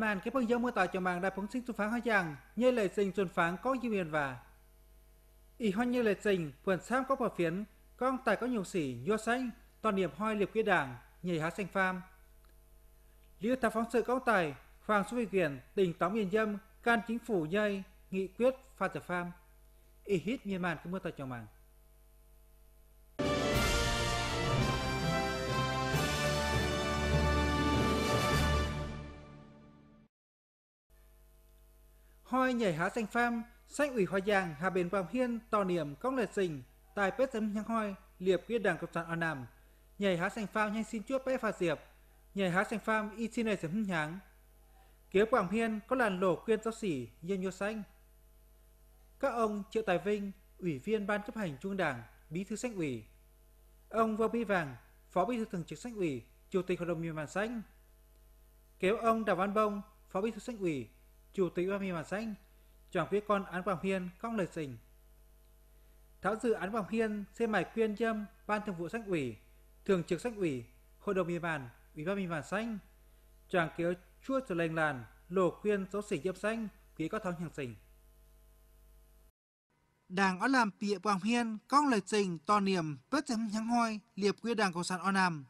Myanmar cái băng giống mưa tà cho mạng đại phóng sinh xuân phán hóa rằng như lời sinh xuân phán có dư huyền và ý hoan như lời sinh vườn sam có bờ phiến con tài có nhiều sỉ nhua xanh toàn niệm hoi liệp kia đảng nhảy há xanh pham liêu thảo phóng sự có tài hoàng số quyền tỉnh tóm miền dâm can chính phủ nhây nghị quyết pha tập pham ý hít Myanmar cái mưa tà cho mạng Hoi nhảy há xanh pham, sách ủy hoa giang hà bền vàng hiên tò niềm cong lệ sình, tài bếp dấm nhang hoi, liệp kia đảng cộng sản ở nam. Nhảy há xanh pham nhanh xin chúa bếp phạt diệp, nhảy há xanh pham y xin này dấm hưng nháng. Kế quảng hiên có làn lổ quyên giáo sĩ yên nhô xanh. Các ông Triệu Tài Vinh, Ủy viên Ban chấp hành Trung Đảng, Bí thư Sách ủy. Ông Võ bi Vàng, Phó Bí thư Thường trực Sách ủy, Chủ tịch Hội đồng Nhân văn Sách. Kéo ông Đào Văn Bông, Phó Bí thư Sách ủy, Chủ tịch Ủy ban Mặt Danh, chọn phía con Án Quảng Hiên cong lời xình. thảo dự Án Quảng Hiên xin bài quyên dâm Ban Thường vụ Sách ủy, Thường trực Sách ủy, Hội đồng Ủy ban, Ủy ban Mặt Danh, Trưởng kéo chua trở lành làn, lồ khuyên số xỉ dâm xanh, quý có thóng hàng xình. Đảng ở làm pịa Quảng Hiên cong lời trình to niềm bớt chấm nhắng hoi liệp quy đảng Cộng sản O Nam.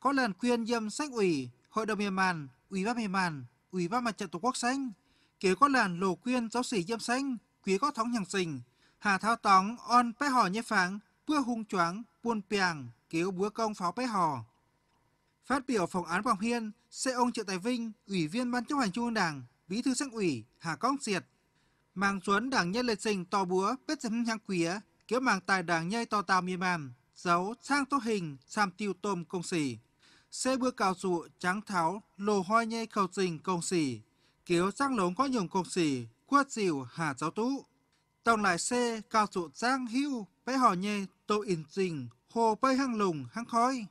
Có lần quyên dâm sách ủy, Hội đồng Hiệp Màn, Ủy ban Hiệp Màn, Ủy ban Mặt trận Tổ quốc Xanh kế có làn lô quyên giáo sĩ dâm xanh, quý có thóng nhằng xình, hà thao tóng on bé hò nhé pháng, bữa hung choáng, buôn piàng, kéo búa công pháo bé hò. Phát biểu phòng án Quảng Hiên, xe ông Triệu Tài Vinh, Ủy viên Ban chấp hành Trung ương Đảng, Bí thư Sanh ủy Hà Công Siệt, màng chuẩn đảng nhân lệ sinh to búa bết dâm nhang quía, kéo màng tài đảng nhây to tàu miê màm, dấu sang tô hình, sam tiêu tôm công xỉ. Xe bữa cao dụ trắng tháo, lồ hoi nhây khẩu trình công xỉ, kiểu giang lống có nhường cục xỉ, quất dìu hà giáo tú. Tổng lại xe cao trụ giang hưu, bé hò nhê, tô in trình, hồ bơi hăng lùng, hăng khói.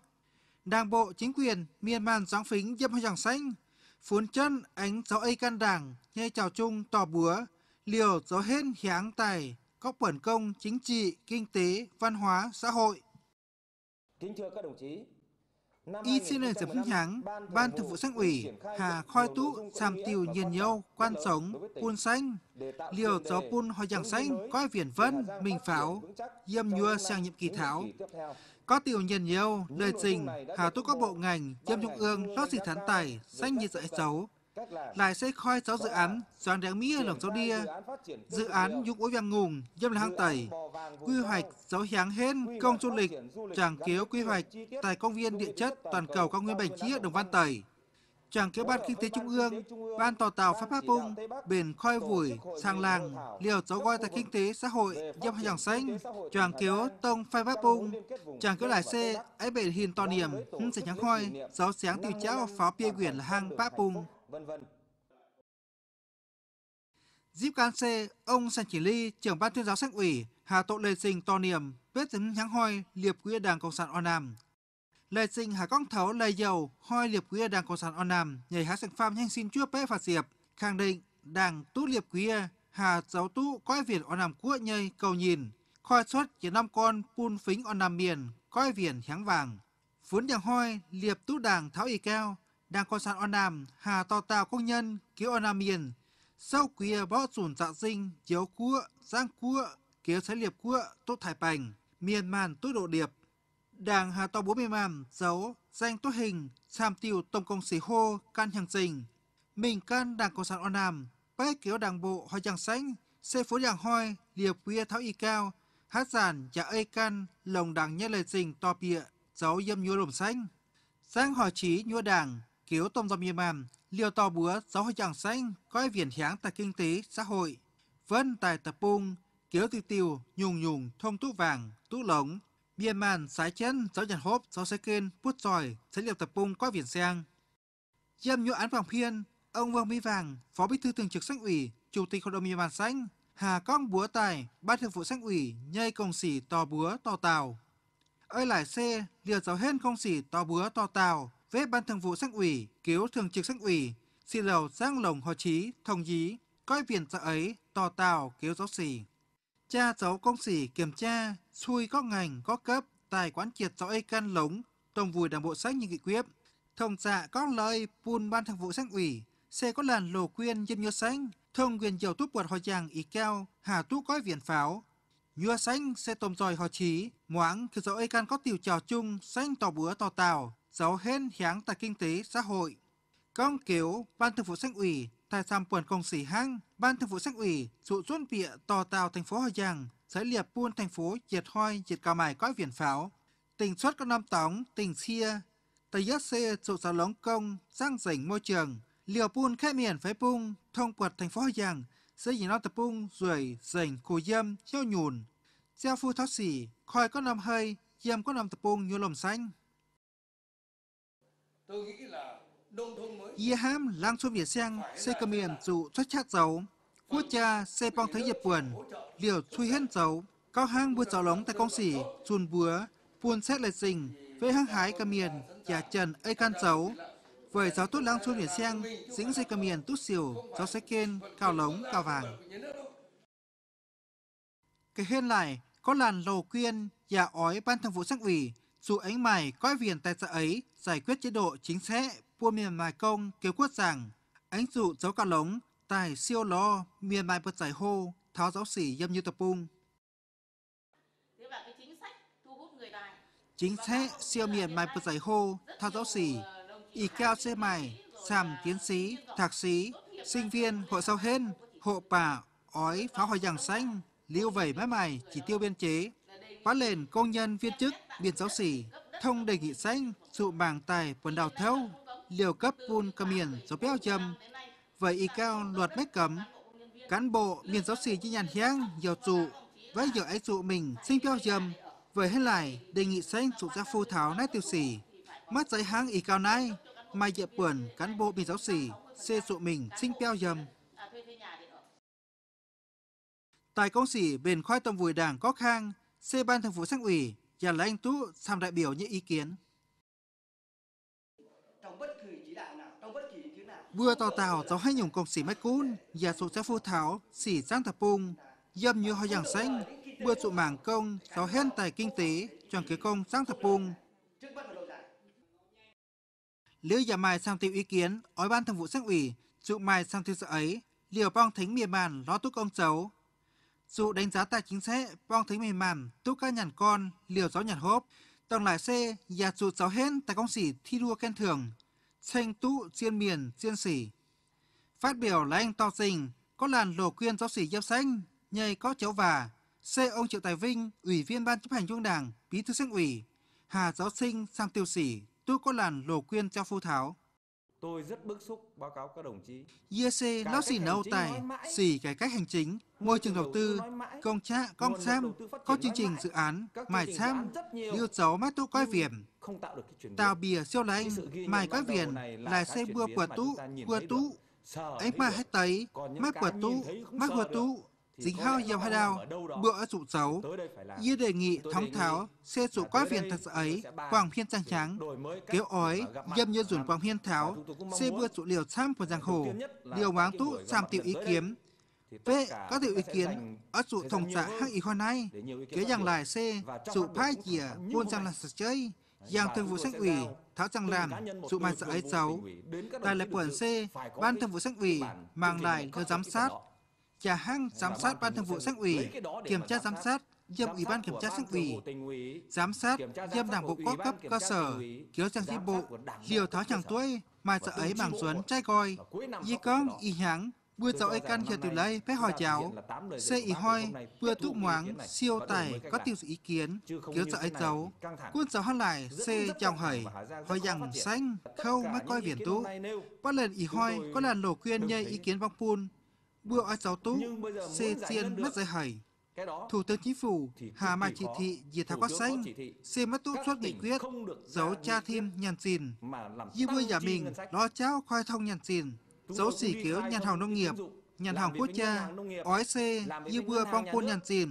Đảng bộ, chính quyền, miền man giáng phính dâm hoa dòng xanh. Phún chân ánh gió ây can đảng, nhê chào chung tỏ búa, liều gió hên hiáng tài, có quẩn công chính trị, kinh tế, văn hóa, xã hội. Kính thưa các đồng chí, Y xin lời giấm nhắng, Ban Thường vụ Sanh ủy, Hà Khoi Tú, Sam Tiêu nhìn Nhau, Quan Sống, Pun Xanh, Liều Gió Pun Hoi Giảng Xanh, Coi Viển Vân, Minh Pháo, Yêm Nhua sang nhiệm kỳ tháo. Có tiểu nhìn nhiều, lời trình, Hà Tú các bộ ngành, Yêm Trung ương, Lót Sĩ Thán Tài, Xanh Nhiệt Dạy Xấu, lại xây khoi 6 dự án Giáng Đáng Mỹ Lộc Giáo Đia, dự án dụng Ối Vàng Ngùng, Dâm hang Tẩy, quy hoạch Giáo Hiáng Hên, Công Du Lịch, Tràng kéo quy hoạch tại công viên địa chất toàn cầu cao nguyên Bành Chí ở Đồng Văn Tẩy. Tràng kéo Ban Kinh tế Trung ương, Ban tòa Tàu Pháp Pháp Bung, Biển Khoi Vùi, sang Làng, Liều Giáo gọi tại Kinh tế Xã hội, Dâm Hàng Dòng Xanh, Tràng kéo Tông Phai Pháp Bung, Tràng kéo Lại Xê, ấy Bể Hình Tò Niệm, Hưng Sảnh Trắng Khoi, Giáo Sáng Tiêu Cháo Pháo Pia Quyển là hang Pháp Bung vân vân. Díp can C, ông Sàn Chỉ Ly, trưởng ban tuyên giáo sách ủy, Hà Tộ Lê Sinh to niềm, biết tính nhắn hoi liệp quỹ đảng Cộng sản On Nam. Lê Sinh Hà Công Thấu Lê Dầu hoi liệp quỹ đảng Cộng sản On Nam, nhảy há sạch pham nhanh xin chúa bế phạt diệp, khẳng định đảng tú liệp quỹ Hà giáo tú coi việt On Nam quốc nhây cầu nhìn, khoi xuất chỉ năm con pun phính On Nam miền, coi viền háng vàng. Vốn đảng hoi liệp tú đảng tháo y cao, đang có sản on nam hà to tàu công nhân kiểu on nam miền sau kia bỏ sùn dạ sinh chiếu cua giang cua kéo sái liệp cua tốt thải bành miền màn tốt độ điệp đảng hà to bốn mê màm dấu danh tốt hình sam tiêu tổng công sĩ hô can hàng trình mình can đảng cộng sản on nam bái kiểu đảng bộ hoa chẳng xanh xe phố đảng hoi liệp quia tháo y cao hát giản và dạ ây can lồng đảng nhân lời trình to bịa dấu dâm nhua lồng xanh sang hỏi trí nhua đảng Kiếu tôm dòng miền màn, liều to búa gió hội chẳng xanh coi viền hiáng tại kinh tế, xã hội. Vân tài tập bung, kiếu tiêu tiêu, nhùng nhùng, thông tú vàng, tú lống. Miền màn, sái chân, gió nhật hốp, gió xe kên, bút tròi, sẽ liều tập bung qua viền sang. Dâm nhu án vòng phiên, ông Vương Mỹ Vàng, Phó Bí thư Thường trực Sách ủy, Chủ tịch Hội đồng Miền màn xanh, Hà Con Búa Tài, Ban Thường vụ Sách ủy, nhây công xỉ to búa to tàu. Ơi lại xe, liều giáo hên không xỉ to búa to tàu, với Ban Thường vụ Sách ủy, Kiếu Thường trực Sách ủy, xin lầu giang lồng hò chí, thông dí, coi viện dạ ấy, tò tào, kiếu giáo xỉ. Cha giáo công sĩ kiểm tra, xui có ngành, có cấp, tài quán triệt rõ ấy can lống, tổng vùi đảng bộ sách như nghị quyết. Thông dạ có lời, buôn ban thường vụ sách ủy, xe có làn lồ quyên dân nhớ xanh, thông quyền dầu túp quật hòa giang ý keo, hà tú coi viện pháo. Nhua xanh xe tôm dòi hòa trí moáng cứ rõ ấy can có tiểu trò chung, xanh tỏ búa tỏ tào, giáo hên hiáng tại kinh tế xã hội. Công kiểu Ban Thường vụ Sanh ủy tại sam quần công sĩ hăng, Ban Thường vụ Sanh ủy dụ dôn bịa tò tàu thành phố Hà Giang, giới liệp buôn thành phố diệt hoi diệt cao mài cõi viền pháo. Tỉnh xuất các năm tóng, tỉnh chia, tây giác xê dụ giáo lóng công, giang rảnh môi trường, liều buôn khai miền phái bung, thông quật thành phố Hà Giang, xây nhìn nó tập bung rồi rảnh khu dâm, heo nhùn. Gieo phu tháo xỉ, khói có năm hơi, dâm có năm tập bung như lồng xanh. Tôi nghĩ là nông thôn mới. Iham lang xung Việt sang xây cầm miền dụ xuất chát dầu, Quốc cha xe bong thấy dịp quần, liều suy hết dầu, Cao hang bùa giáo lóng tại công sỉ, chùn búa, buôn xét lệ dình, về hang hái cầm miền, nhà trần ây can dầu. Với giáo tốt lang xung Việt sang, dính xây cầm miền tút xỉu, giáo xe kên, cao lóng, cao vàng. Cái hên lại, có làn lầu quyên, nhà ói ban thường vụ sắc ủy, dù ánh mày coi viền tại sợ ấy giải quyết chế độ chính sẽ vua miền mài công kêu quốc rằng ánh dụ dấu cả lống tài siêu lo miền mài bật giải hô tháo giáo sĩ dâm như tập bung chính sẽ siêu miền mài bật giải hô tháo giáo sĩ y keo xe mài sàm tiến sĩ thạc sĩ sinh viên hội sau hên hộ bà ói phá hoài giảng xanh liêu vẩy mái mài chỉ tiêu biên chế quá lền công nhân viên chức biên giáo sĩ thông đề nghị xanh dụ bảng tài quần đào thâu liều cấp vun cầm miền giáo béo châm với y cao luật mách cấm cán bộ miền giáo sĩ chi nhàn hiang dầu trụ với dầu ấy trụ mình sinh béo châm với hết lại đề nghị xanh dụ ra phu tháo nát tiêu sỉ mắt giấy hãng y cao nay mai dẹp buồn cán bộ miền giáo sĩ xê trụ mình sinh béo châm tại công sĩ bền khoai tôm vùi đảng có khang xê ban thường vụ sắc ủy Giờ là anh Tú tham đại biểu những ý kiến. Vừa tàu tàu tàu hay nhung công sĩ mách cún, giờ sụ sẽ phu thảo, xỉ sang thập pung, dâm như hoa giảng xanh, vừa trụ mảng công, tàu hên tài kinh tế, chọn kế công sang thập pung. Lưỡi giả mài sang tiêu ý kiến, ói ban thường vụ sắc ủy, trụ mài sang tiêu sợ ấy, liều bong thính miền bàn lo túc ông chấu, dù đánh giá tài chính sẽ, bong thấy mềm màn, tu ca nhàn con, liều gió nhàn hốp. Tổng lại xe, nhà dù giáo hên tại công sĩ thi đua khen thưởng, xanh tụ chiên miền chiên sỉ. Phát biểu là anh to tình, có làn lồ quyên giáo sĩ giáp xanh, nhây có cháu và, xe ông Triệu Tài Vinh, ủy viên ban chấp hành trung đảng, bí thư sách ủy, Hà Giáo Sinh sang tiêu sỉ, tu có làn lồ quyên cho phu tháo. Tôi rất bức xúc báo cáo các đồng chí. IEC nó xỉ nâu tài, xỉ cải cách hành chính, môi trường đầu tư, công trạ, công xem, có chương trình dự án, mài xem, yêu dấu mát tu coi viền, Tào bìa siêu lạnh, mài coi viền, lại xe bua bờ tú, bua tú, ấy mà hết tấy, mát bờ tú, mát bờ tú, dính hao nhiều hai đao, ở dụ xấu. Như đề nghị thống tháo xe dụ quá viện thật sự ấy, quảng phiên trang trắng, kéo ói, dâm như dùn quảng phiên tháo, xe bưa dụ liều sam của giang hồ, liều máng tụ sam tiểu ý kiến Vệ có tiểu ý kiến, ở dụ thông trả hắc ý hoa này, kế rằng lại xe, dụ phai chìa, buôn sang là sạch chơi, Giang thường vụ sách ủy tháo chẳng làm dụ màn sợ ấy xấu. tài lập quần C, ban thường vụ sách ủy mang lại cơ giám sát trà hang giám sát ban thường vụ sắc ủy, kiểm tra giám sát dâm ủy ban kiểm tra sắc ủy, giám sát dâm đảng bộ các cấp cơ sở, kiếu trang di bộ, hiểu tháo chẳng tuổi, mà sợ ấy bằng xuân trai coi, y con, y hãng, vừa dạo ấy căn hiện từ lấy phép hỏi cháu, xe y hoi, vừa túc ngoáng, siêu tài, có tiêu sự ý kiến, kiếu sợ ấy dấu, quân giáo hát lại, xe chồng hởi, hỏi rằng xanh, khâu mắc coi biển tú. Bắt lần y hoi, có lần lộ khuyên nhây ý kiến vong phun Bùa ở cháu tố, xê xiên mất dây hầy. Thủ tướng Chính phủ Hà Mai chỉ thị diệt thảo quát xanh, xê mất tốt xuất nghị quyết, giấu cha thêm nhàn xìn Như vừa giả mình, lo cháo khoai thông nhàn xìn giấu xỉ kiếu nhàn hỏng nông nghiệp, nhàn hỏng quốc gia, ói xê, như vừa bong côn nhàn xìn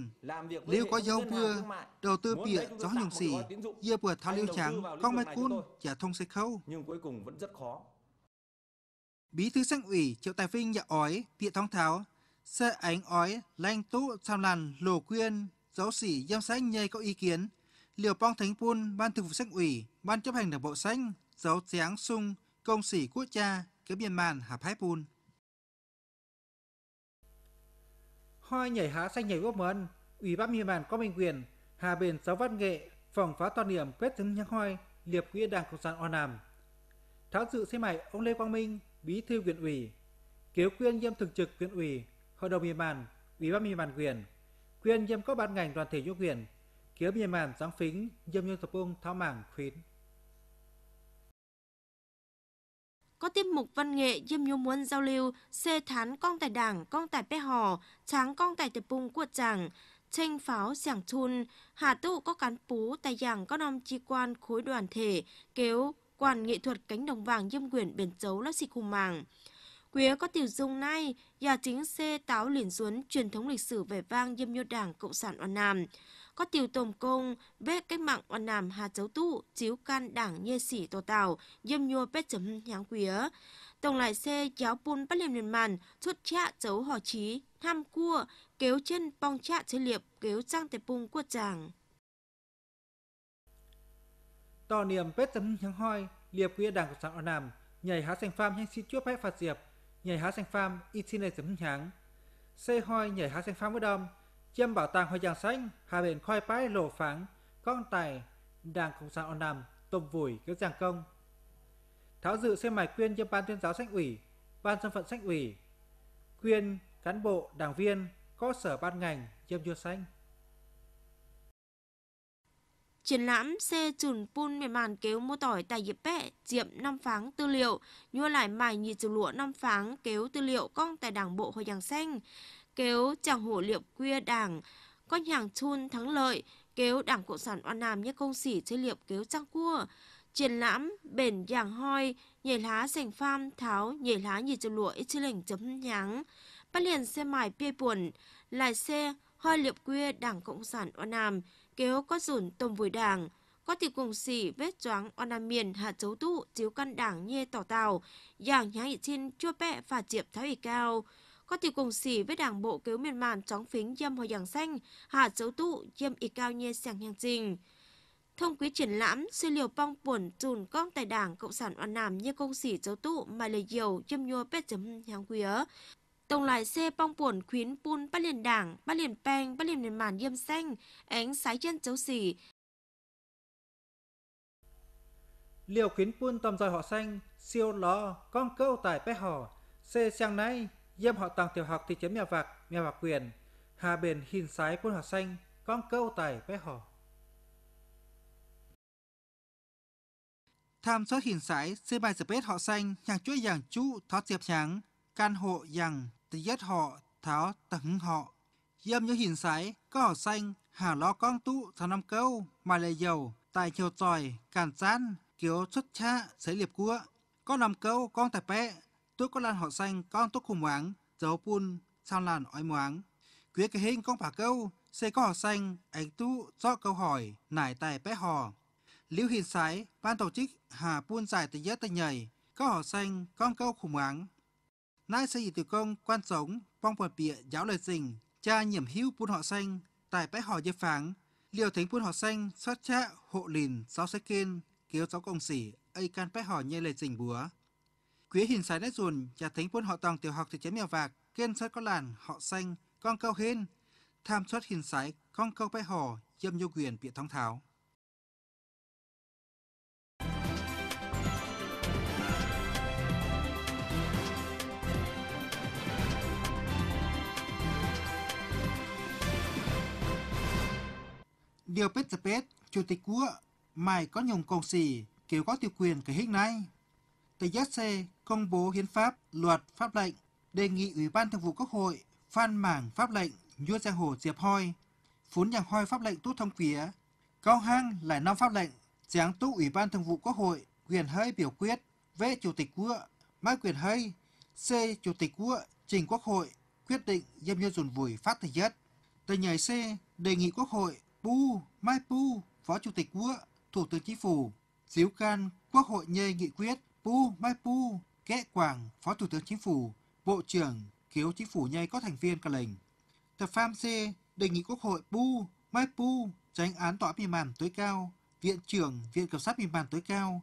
Nếu có dấu vừa, đầu tư bịa gió nhùng xỉ, như vừa tháo lưu trắng, con mai côn, trả thông xe khâu. Nhưng cuối cùng vẫn rất khó. Bí thư sang ủy Triệu Tài Vinh nhạ ói, tiệ thong tháo, sơ ánh ói, lanh tú sam làn lồ quyên, giáo sĩ giam sách nhây có ý kiến, liều pong thánh pun ban thường vụ Sanh ủy, ban chấp hành đảng bộ xanh, giáo sáng sung, công sĩ quốc cha, kế biên màn hà phái pun. Hoi nhảy há xanh nhảy góp mơn, ủy ban miền màn có minh quyền, hà bền giáo văn nghệ, phòng phá toàn điểm quyết tướng nhắc hoi, liệp quỹ đảng cộng sản o nam. Tháo dự xe mày ông Lê Quang Minh, Bí thư huyện ủy, Kiếu quyên nhiệm thường trực huyện ủy, Hội đồng nhân màn, Ủy ban nhân màn quyền, quyên nhiệm các ban ngành đoàn thể nhũ quyền, kiếu nhân màn giáng phính, nhiệm nhân tập ông thao mảng khuyến. có tiết mục văn nghệ diêm nhu muốn giao lưu xê thán con tài đảng con tài bé hò tráng con tài tập bung cuột chàng tranh pháo giảng chun hà tụ có cán pú tài giảng có năm chi quan khối đoàn thể kéo quản nghệ thuật cánh đồng vàng Diêm Quyển biển dấu lá xịt khung màng. Quế có tiểu dung nay, nhà chính xê táo liền xuấn truyền thống lịch sử vẻ vang Diêm Nhô Đảng Cộng sản Oan Nam. Có tiểu tổng công, vết cách mạng Oan Nam Hà Chấu Tụ, chiếu can đảng nhê sỉ tổ tàu, Diêm Nhô Pét chấm nháng quế. Tổng lại xê giáo bùn bắt liềm liền màn, xuất trạ chấu hò trí tham cua, kéo chân bong trạ chế liệp, kéo trang tề bung của chàng to niềm hoi hoi liệp đảng cộng sản ở nhảy nhảy nhảy há há há pham pham pham xin xin phạt diệp với đom chiêm bảo tàng hoa giang xanh hà biển khoai bái lộ phẳng con tài đảng cộng sản ở nằm tôm vùi các giang công tháo dự xem mài quyên cho ban tuyên giáo sách ủy ban dân phận sách ủy quyên cán bộ đảng viên có sở ban ngành chiêm vua xanh triển lãm xe chùn pun mềm màn kéo mua tỏi tại dịp bẹ diệm năm pháng tư liệu nhua lại mài nhị dù lụa năm pháng kéo tư liệu con tại đảng bộ hồi giang xanh kéo chẳng hộ liệu quê đảng con hàng chun thắng lợi kéo đảng cộng sản oan nam như công sỉ chơi liệu kéo trang cua triển lãm bền giàng hoi nhảy lá sành pham tháo nhảy lá nhị dù lụa ít chữ lệnh chấm nháng bắt liền xe mài pia buồn lại xe hoi liệu quê đảng cộng sản oan nam kéo có dùn tôm vùi đảng, có thì cùng xỉ vết choáng ona miền hạ chấu tụ chiếu căn đảng nhê tỏ tàu, giảng nhá ị trên chua bẹ và chiệp thái ủy cao. Có thì cùng xỉ với đảng bộ kéo miền màn chóng phính dâm hồi giảng xanh, hạ chấu tụ dâm ị cao nhê sàng nhang trình. Thông quý triển lãm, sư liều bong buồn trùn con tài đảng Cộng sản Oan Nam như công sĩ chấu tụ mà lời diều châm nhua bết chấm hàng quý Tổng lại xe bong buồn khuyến pun bắt liền đảng, bắt liền peng, bắt liền nền màn yêm xanh, ánh sái chân châu xỉ. Liều khuyến pun tầm dòi họ xanh, siêu lò, con câu tài bé hò, xe sang nay, yêm họ tàng tiểu học thị trấn mèo vạc, mèo vạc quyền, hà bền hình sái pun họ xanh, con câu tài bé hò. tham số hình sái xe bài giờ họ xanh hàng chuối hàng chú thoát diệp trắng căn hộ rằng tự giết họ tháo tầng họ. Dâm như hình sái, có họ xanh, hà lo con tu thảo năm câu, mà lại dầu, tài chiều tòi, càn gian, kiểu xuất cha, sấy liệp cua. có năm câu, con tài bẹ, tôi có lan họ xanh, con tốt khủng hoảng, dấu pun, sao làn oi moáng. Quyết cái hình con phả câu, sẽ có họ xanh, ánh tu do câu hỏi, nải tài bé hò. Liễu hình sái, ban tổ chức hà pun giải tự giết tay nhảy, có họ xanh, con câu khủng hoảng, nai xây dựng tử công quan sống phong phần bịa giáo lời dình cha nhiễm hữu buôn họ xanh tại bãi hò dây pháng liều thánh buôn họ xanh xót cha hộ lìn giáo sách kên kiếu giáo công sĩ ây can bãi hò nhê lời dình búa quý hình sái nét ruồn nhà thánh buôn họ tòng tiểu học thị trấn mèo vạc kên xót có làn họ xanh con câu hên tham xót hình sái con câu bãi hò dâm nhô quyền bịa thóng tháo Điều Pết Pết, Chủ tịch Quốc, mài có nhùng công xỉ, kiểu có tiêu quyền cái hình này. Tờ giác xe công bố hiến pháp, luật, pháp lệnh, đề nghị Ủy ban Thường vụ Quốc hội phan mảng pháp lệnh nhuốt giang hồ diệp hoi, phốn nhạc hoi pháp lệnh tốt thông phía. Cao hang lại năm pháp lệnh, giáng tú Ủy ban Thường vụ Quốc hội, quyền hơi biểu quyết, về Chủ tịch Quốc, mai quyền hơi, C. Chủ tịch Quốc, trình Quốc hội, quyết định dâm như dùn vùi phát thể nhất. Tờ nhảy C đề nghị Quốc hội Pu Mai Pu, Phó Chủ tịch Quốc, Thủ tướng Chính phủ, Diếu Can, Quốc hội nhê nghị quyết, Pu Mai Pu, Kẽ Quảng, Phó Thủ tướng Chính phủ, Bộ trưởng, Kiếu Chính phủ nhây có thành viên cả lệnh. Tập Pham C, đề nghị Quốc hội Pu Mai Pu, tránh án tòa mì màn tối cao, Viện trưởng Viện Kiểm sát mì màn tối cao.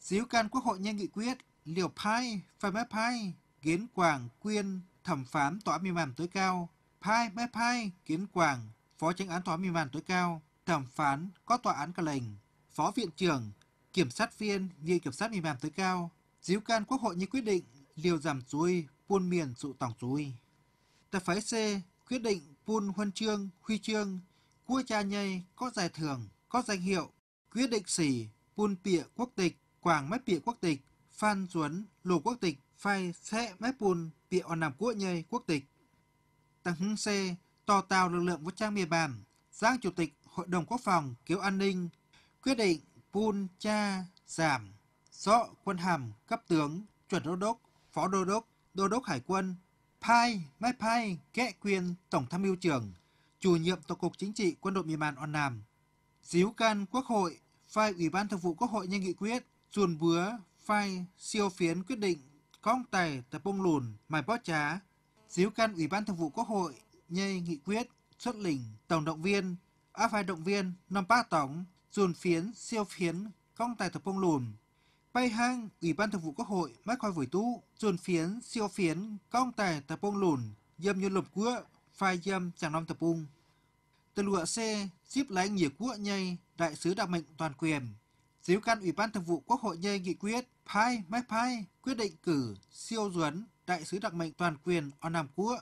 Diếu Can Quốc hội nhê nghị quyết, Liều Pai, Phạm Mai Pai, Kiến Quảng, Quyên, Thẩm phán tòa mì màn tối cao, Pai Mai Pai, Kiến Quảng, Phó tránh án Tòa án Nhân dân tối cao, thẩm phán có tòa án cả lệnh, Phó Viện trưởng, Kiểm sát viên Viện Kiểm sát Nhân dân tối cao, díu can Quốc hội như quyết định liều giảm chui, buôn miền sự tổng chui. Tập phái C quyết định buôn huân chương, huy chương, cua cha nhây có giải thưởng, có danh hiệu, quyết định xỉ, buôn pịa quốc tịch, quảng mét pịa quốc tịch, phan duấn, lù quốc tịch, phai sẽ mép buôn pịa on nằm quốc nhây quốc tịch. Tăng hứng C tò tào lực lượng vũ trang địa bàn, Giang Chủ tịch Hội đồng Quốc phòng cứu an ninh, quyết định Pun Cha giảm, rõ quân hàm cấp tướng, chuẩn đô đốc, phó đô đốc, đô đốc hải quân, Pai Mai Pai kẽ quyền Tổng tham mưu trưởng, chủ nhiệm Tổng cục Chính trị Quân đội miền Bàn On Nam, díu can Quốc hội, phai Ủy ban Thường vụ Quốc hội nhân nghị quyết, chuồn búa, phai siêu phiến quyết định, con tài tập bông lùn, mài bó trá, díu can Ủy ban Thường vụ Quốc hội nhây nghị quyết, xuất lĩnh tổng động viên, áp hai động viên, năm ba tổng, dùn phiến, siêu phiến, công tài tập công lùn. Bay hang, Ủy ban Thường vụ Quốc hội mắc khoai vổi tú, dùn phiến, siêu phiến, công tài tập công lùn, dâm như lộp cua, phai dâm chẳng năm tập ung. Từ lụa C, xếp lái nhiệt quốc nhây, đại sứ đặc mệnh toàn quyền. Díu căn Ủy ban Thường vụ Quốc hội nhây nghị quyết, phai, mách phai, quyết định cử, siêu duấn, đại sứ đặc mệnh toàn quyền ở Nam Quốc.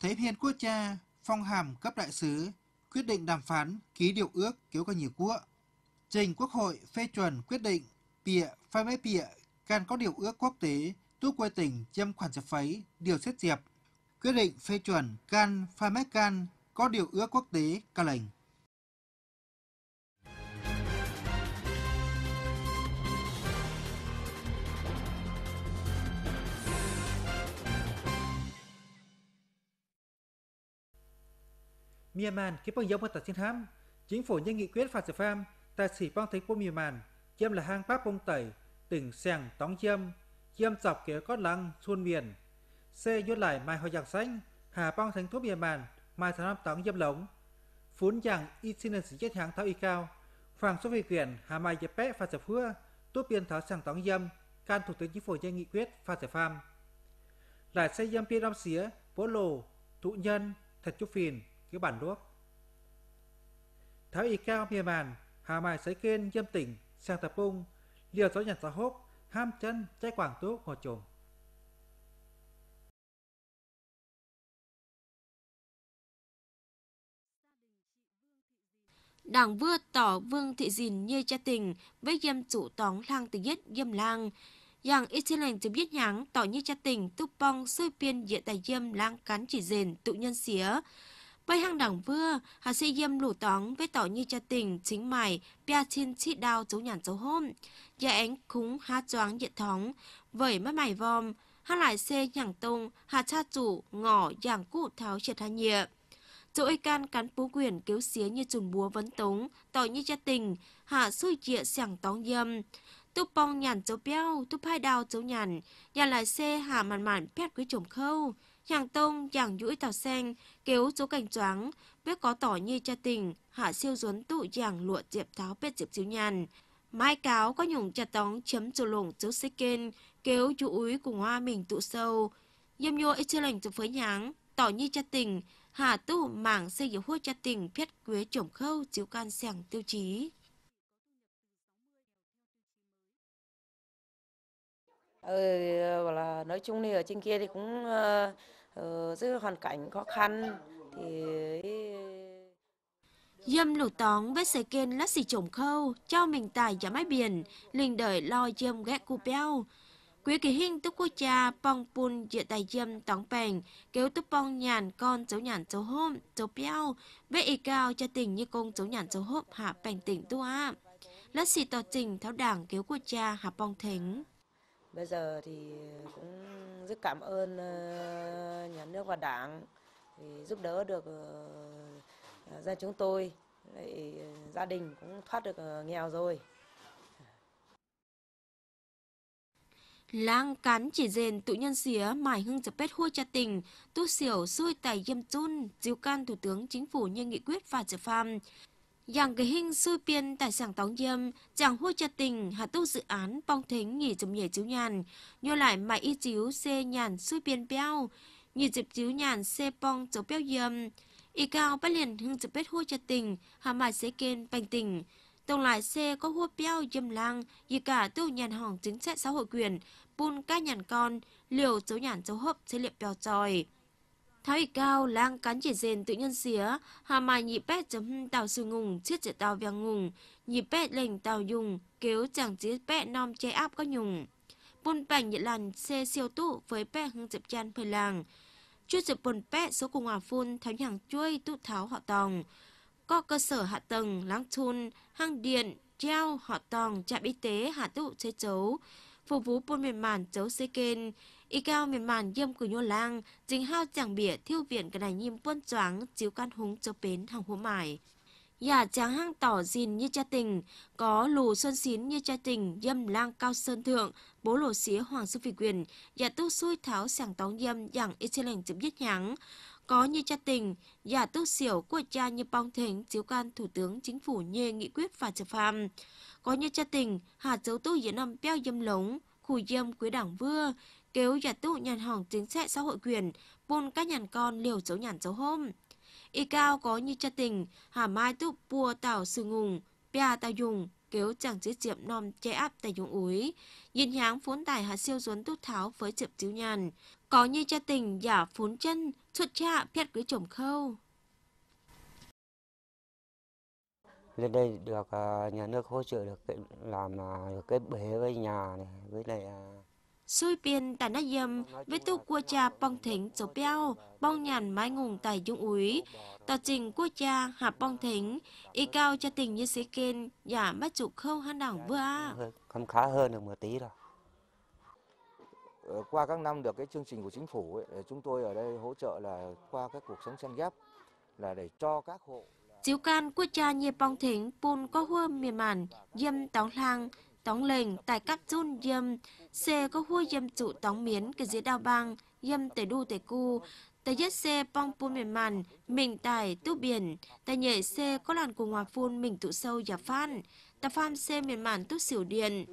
Thấy hiền quốc cha, phong hàm cấp đại sứ, quyết định đàm phán ký điều ước cứu cả nhiều quốc. Trình Quốc hội phê chuẩn quyết định bịa phai mế bịa can có điều ước quốc tế tu quê tỉnh châm khoản chập phấy điều xét diệp. Quyết định phê chuẩn can phai mế can có điều ước quốc tế ca lệnh. Myanmar kipang yong ta sin ham, chính phủ nhân nghị quyết phạt xử pham, ta sĩ bang thấy của Myanmar, chiêm là hang pháp bông tẩy, tỉnh sàng tóng chiêm, chiêm dọc kế cót lăng xuân miền. Xe yốt lại mai hoa giặc xanh, hà bang thánh thuốc Myanmar, mai tháng năm tóng chiêm lống. Phún chẳng y xin nên sử chết hàng tháo y cao, phàng số vị quyền hà mai dẹp bé phạt xử phưa, tốt biên tháo sàng tóng chiêm, can thủ tướng chính phủ nhân nghị quyết phạt xử pham. Lại xe yam piên năm xía, bố lồ, thụ nhân, thật chúc phìn, cái bản đuốc. thái y cao mìa màn, hà mài sấy kên dâm tỉnh, sang tập bung liều gió nhặt gió hốp, ham chân, trái quảng túc hồ trùng. đảng vua tỏ vương thị dìn như cha tình với dâm chủ tóng lang tình nhất dâm lang yang itileng cho biết nháng tỏ như cha tình túc bong sơi piên địa tài dâm lang cán chỉ rền tụ nhân xía Bây hàng đẳng vừa, hà xây yêm lũ tóng với tỏ như cha tình chính mải, bia thiên chi đao dấu nhàn dấu hôm. Dạ ánh khúng hát doáng diện thóng, vẩy mắt mải vòm, hát lại xe nhẳng tông, hà cha chủ, ngỏ, giảng cụ tháo triệt hà nhịa. chỗ ơi can cán bú quyền cứu xía như chùn búa vấn tống, tỏ như cha tình, hạ xui trịa sảng tóng dâm Tu bong nhàn dấu béo, tu hai đào dấu nhàn, nhà lại xe hà màn mặn pét quý chồng khâu. Hàng tông, hàng nhũi tàu sen, kéo số cảnh choáng, biết có tỏ như cha tình, hạ siêu duấn tụ giảng lụa diệp tháo biết diệp chiếu nhàn. Mai cáo có nhủng chặt tóng chấm chủ lủng chú xích kênh, kéo chú úi cùng hoa mình tụ sâu. Dâm nhô ít chưa lành chụp với nháng, tỏ như cha tình, hạ tụ mảng xây yếu hút cha tình phiết quế chổng khâu chiếu can sẻng tiêu chí. Ừ, là nói chung thì ở trên kia thì cũng uh, dưới ờ, hoàn cảnh khó khăn thì Dâm lục tóng vết sấy kên lát xì trồng khâu, cho mình tài giá máy biển, linh đợi lo dâm ghét cụ bèo. Quý kỳ hình tức quốc cha bong bùn dựa tài dâm tóng pèn kéo tức bong nhàn con dấu nhàn dấu hôm, dấu bèo, vết y cao cho tình như công dấu nhàn dấu hộp hạ pèn tỉnh tu ạ. Lát xì tỏ tình tháo đảng kéo quốc cha hạ bong thính bây giờ thì cũng rất cảm ơn ờ, nhà nước và đảng vì giúp đỡ được ờ, gia chúng tôi ờ, gia đình cũng thoát được nghèo rồi Lang cán chỉ dền tụ nhân xía mài hưng chập bết hua cha tình, tu xỉu xui tài yêm chun, diêu can thủ tướng chính phủ như nghị quyết và trợ pham. Yang cái hình sư biên tại sảng tóng diêm, chẳng hua chặt tình hạ tu dự án bong thính nhỉ chấm nhảy chiếu nhàn, nhô lại mà y chiếu xe nhàn sư biên béo, nhỉ chụp chiếu nhàn xe bong chấu béo diêm, y cao bắt liền hưng chụp bết hua chặt tình, hạ mà xe kênh bành tình, tổng lại xe có hua béo diêm lang, gì cả tu nhàn hỏng chính sách xã hội quyền, bùn các nhàn con, liều chấu nhàn chấu hấp xe liệp béo tròi. Thái ủy cao lang cán chỉ dền tự nhân xía, hà mai nhị pet chấm tàu sư ngùng, chiết chỉ tàu vàng ngùng, nhị pet lệnh tàu dùng, kéo chẳng chiết pet nom che áp có nhùng. bồn bảnh nhị làn xe siêu tụ với pet hưng dập chan phơi làng. Chút dập bồn pet số cùng hòa phun tháo nhàng chuôi tụ tháo họ tòng. Có cơ sở hạ tầng, láng thun, hang điện, treo, họ tòng, trạm y tế, hạ tụ chế chấu. Phục vụ bồn mềm màn chấu xe kênh y cao miền màn dâm cử nhô lang trình hao chẳng bịa thiêu viện cái này nhìm quân choáng chiếu can húng cho bến hàng hố mải Nhà chàng hang tỏ dìn như cha tình, có lù xuân xín như cha tình, dâm lang cao sơn thượng, bố lồ xí hoàng sư phỉ quyền, nhà dạ tu xui tháo sàng tóng dâm dạng y chê lành chấm dứt nhắng. Có như cha tình, nhà dạ tu xỉu của cha như bong thính, chiếu can thủ tướng chính phủ nhê nghị quyết và trợ phạm. Có như cha tình, hà dấu tu diễn năm peo dâm lống, khủ dâm quý đảng vưa, Kếu giả tụ nhàn hỏng chính sách xã hội quyền, buôn các nhàn con liều dấu nhàn dấu hôm. Y cao có như cha tình, hà mai tụ bùa tảo sư ngùng, bia tao dùng, kéo chẳng chữ chiệm non che áp tài dụng úi. Nhìn háng phốn tải hạt siêu duấn tút tháo với chiệm chiếu nhàn. Có như cha tình giả phốn chân, xuất cha phiết cưới chồng khâu. lên đây được à, nhà nước hỗ trợ được cái, làm à, được cái bể với nhà này với lại à, xuôi biên tà nát yếm với tu cua cha bong thính dấu beo, bong nhàn mái ngùng tài dung úy. Tà trình cua cha hạ bong thính, y cao cha tình như sĩ kên, giả bắt chủ khâu hăn đảng vừa. không dạ, khá hơn được một tí rồi. Ờ, qua các năm được cái chương trình của chính phủ, ấy, chúng tôi ở đây hỗ trợ là qua các cuộc sống sen ghép là để cho các hộ. Chiếu can của cha như bong thính, bùn có hương miền màn, dâm tóng lang, tóng lệnh tại các chun dâm xe có hua dâm trụ tống miến cái dưới đao băng dâm tề đu tề cu tờ nhất xe bong pu miền màn mình tài tu biển tờ nhảy xe có làn cùng hòa phun mình tụ sâu giả phan tà pham xe miền màn tu xỉu điền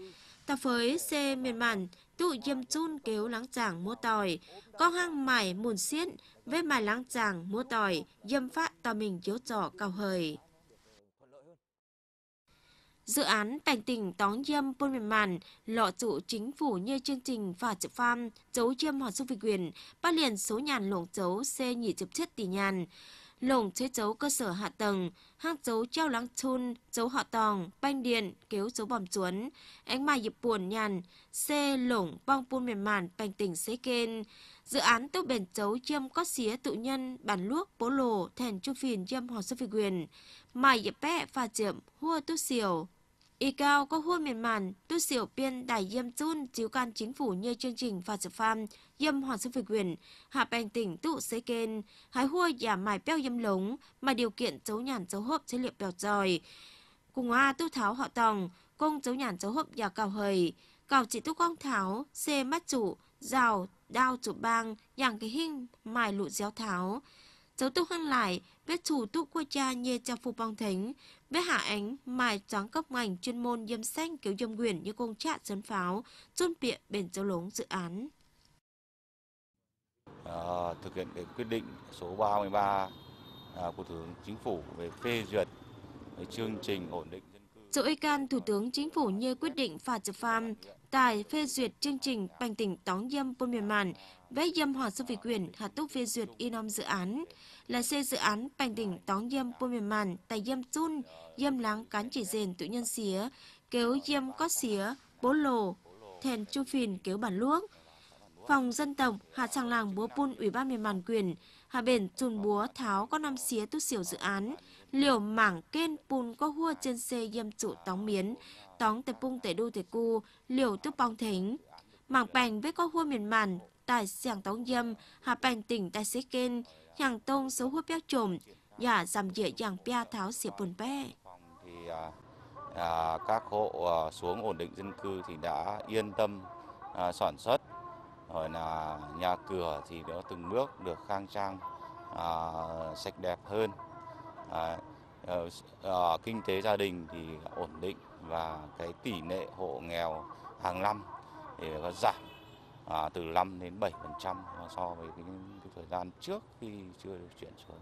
tà với xe miền màn tụ dâm chun kéo láng chàng mua tỏi có hang mải mùn xiết với mải láng chàng mua tỏi dâm phát tòa mình chiếu trỏ cao hời Dự án Cảnh tỉnh Tóng dâm Bôn Mềm Màn lọ trụ chính phủ như chương trình và trực pham dấu chiêm hòn xúc vị quyền bắt liền số nhàn lộn dấu xe nhị chụp chất tỷ nhàn lồng chế dấu cơ sở hạ tầng, hang dấu treo lắng chun, dấu họ tòng, banh điện, kéo dấu bòm chuấn, ánh mai dịp buồn nhàn, xe lồng bong buôn mềm màn bành tỉnh xế kên. Dự án tốc bền dấu chiêm có xía tự nhân, bản luốc, bố lồ, thèn chu phiền chiêm hòa sơ phi quyền. Mai dịp bẹ pha chậm hua tu xìu, Y cao có hua miền màn, tu xỉu biên đài yêm chun chiếu can chính phủ như chương trình phạt sự pham, yêm hoàn sư phịch quyền, hạ bành tỉnh tụ xế kên, hái hua giả mài beo yêm lống, mà điều kiện chấu nhàn chấu hộp chế liệu bèo tròi. Cùng hoa tu tháo họ tòng, công chấu nhàn chấu hộp giả cao hời, cao chỉ tu con tháo, xê mắt chủ, rào, đao chủ bang, nhàng cái hình, mài lụ déo tháo. Chấu tu hăng lại, với chủ tu của cha như cha phục bong thánh, với hạ ánh mài tráng cấp ngành chuyên môn dâm xanh kiểu dâm quyền như công trạ dân pháo, trôn bịa bền châu lống dự án. À, thực hiện cái quyết định số 33 à, của Thủ tướng Chính phủ về phê duyệt chương trình ổn định dân y can Thủ tướng Chính phủ như quyết định phạt trực pham, tại phê duyệt chương trình bành tỉnh tóng dâm bôn miền màn vẽ dâm Hòa sông vị quyền hạt túc phê duyệt inom dự án là xe dự án bành tỉnh tóng dâm bôn miền màn tại dâm tun dâm láng cán chỉ dền tự nhân xía kéo dâm có xía bố lồ thèn chu phìn kéo bản luốc phòng dân tộc hạt sang làng búa pun ủy ban miền màn quyền Hà Bền chun búa tháo có năm xía tu xỉu dự án, liều mảng kên pun có hua trên xe dâm trụ tóng miến, tóng tề pung tề đu tề cu, liều tu bong thính. Mảng bành với có hua miền màn, tài xẻng tóng dâm hà bành tỉnh tài xế kên, hàng tông số hua béo trộm, nhà dạ giảm dịa dạng pia tháo xỉa bùn bé. À, các hộ à, xuống ổn định dân cư thì đã yên tâm à, sản xuất rồi là nhà cửa thì nó từng bước được khang trang à, sạch đẹp hơn à, à, kinh tế gia đình thì ổn định và cái tỷ lệ hộ nghèo hàng năm thì nó giảm à, từ 5 đến 7 phần trăm so với cái, cái thời gian trước khi chưa được chuyển xuống.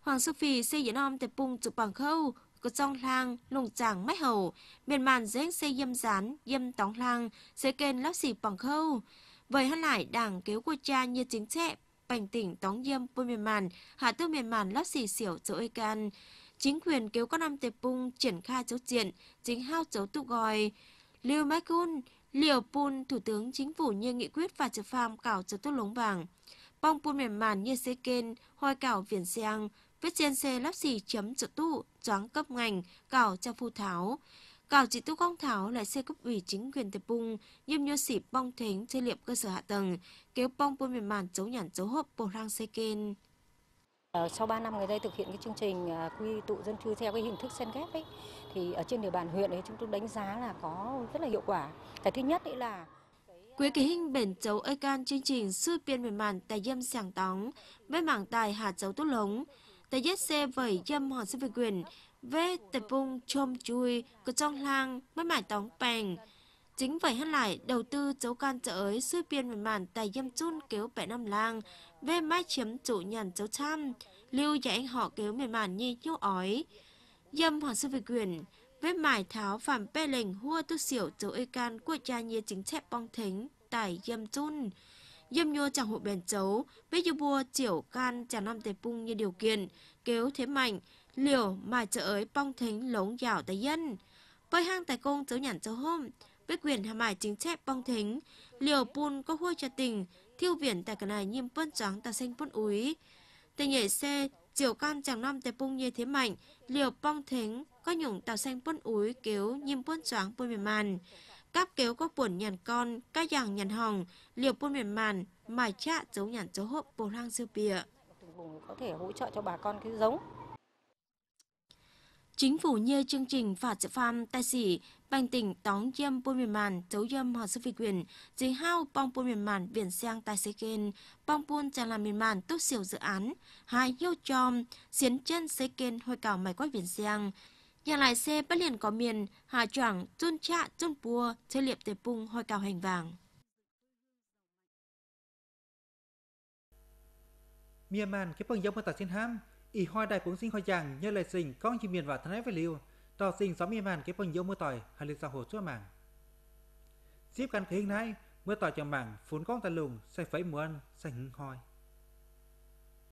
Hoàng Sophie xây dựng om tập trung chụp bằng khâu, cơ trong lang, lùng chàng mái hầu, biển màn dễ xe yêm rán, yêm tóng lang, dễ kên lóc xì bằng khâu. Vậy hắn lại đảng kéo của cha như chính trẻ, bành tỉnh tóng yêm bôi miền màn, hạ tư miền màn lóc xì xỉu chỗ ơi can. Chính quyền kéo con năm tệp bung triển khai chấu diện, chính hao chấu tụ gòi Lưu Mai Cun, Liều Pun, Thủ tướng Chính phủ như nghị quyết và trực pham cảo chấu tốt lống vàng. Bong pun miền màn như xe kên hoi cảo viền xeang, viết trên xe lắp xì chấm trợ tụ choáng cấp ngành cào cho phu tháo cào chỉ tu công tháo là xe cấp ủy chính quyền tập bung nhâm nhô xỉ bong thính chơi liệm cơ sở hạ tầng kéo bong bôi mềm màn chấu nhản chấu hộp bồ rang xe kênh ờ, sau 3 năm người đây thực hiện cái chương trình à, quy tụ dân cư theo cái hình thức xen ghép ấy thì ở trên địa bàn huyện ấy chúng tôi đánh giá là có rất là hiệu quả. Cái thứ nhất ấy là quý kỳ hình bền chấu ơi can chương trình sư biên miền màn tài dâm sàng tóng, bế mảng tài hạt chấu tốt lống, tại giết xe vẩy dâm họ sẽ về quyền về tập bung chôm chui cửa trong lang mới mải tóng bèn chính vậy hắn lại đầu tư dấu can trợ ấy suy biên màn màn tại dâm chun kéo bẻ năm lang về mái chiếm chủ nhàn dấu chăm lưu dạy anh họ kéo mềm màn như nhu ói dâm họ sư về quyền với mải tháo phàm pe lệnh hua tu xỉu dấu ê can của cha nhiên chính chép bong thính tại dâm chun Dâm nhua chẳng hộ bền chấu, bế dư bua chiểu can chả năm tề pung như điều kiện, kéo thế mạnh, liều mà chợ ấy bong thính lống dạo tài dân. Bơi hang tài công chấu nhản chấu hôm, bế quyền hà mải chính chép bong thính, liều bùn có hôi cho tình, thiêu viển tại cả này nhiêm bơn trắng tà xanh bơn úi. tề nhảy xe, chiều can chẳng năm tề pung như thế mạnh, liều bong thính, có nhủng tà xanh bơn úi kéo nhiêm bơn trắng bơn mềm màn cáp kéo các buồn nhàn con, các giàng nhàn hòng, liều buôn miền màn, mài chạ dấu nhàn dấu hộp bồ lang dư bìa. có thể hỗ trợ cho bà con cái giống. Chính phủ như chương trình phạt sự pham tài sĩ bành tỉnh tóng dâm buôn miền màn dấu dâm hòa sư vị quyền dưới hao bong buôn miền màn biển sang tài xế kênh bong buôn tràn làm miền màn tốt siêu dự án hai hiêu tròm xiến chân xế kênh hồi cảo máy quách biển sang Nhà lại xe bất liền có miền, hà choảng, chôn trạ, chôn pua chơi liệp tế pung hoi cao hành vàng. Myanmar cái phần giống mà tạt xin ham, ý hoa đại cũng sinh hoa chàng như lời sinh con chim miền và thân ép với liều, tỏ sinh xóm Myanmar cái phần giống mưa tỏi hà lịch xã hồ chúa màng Tiếp căn khí hình nay, mưa tỏi trong mảng, phun con tà lùng, say phẩy mùa ăn, say hứng hoi.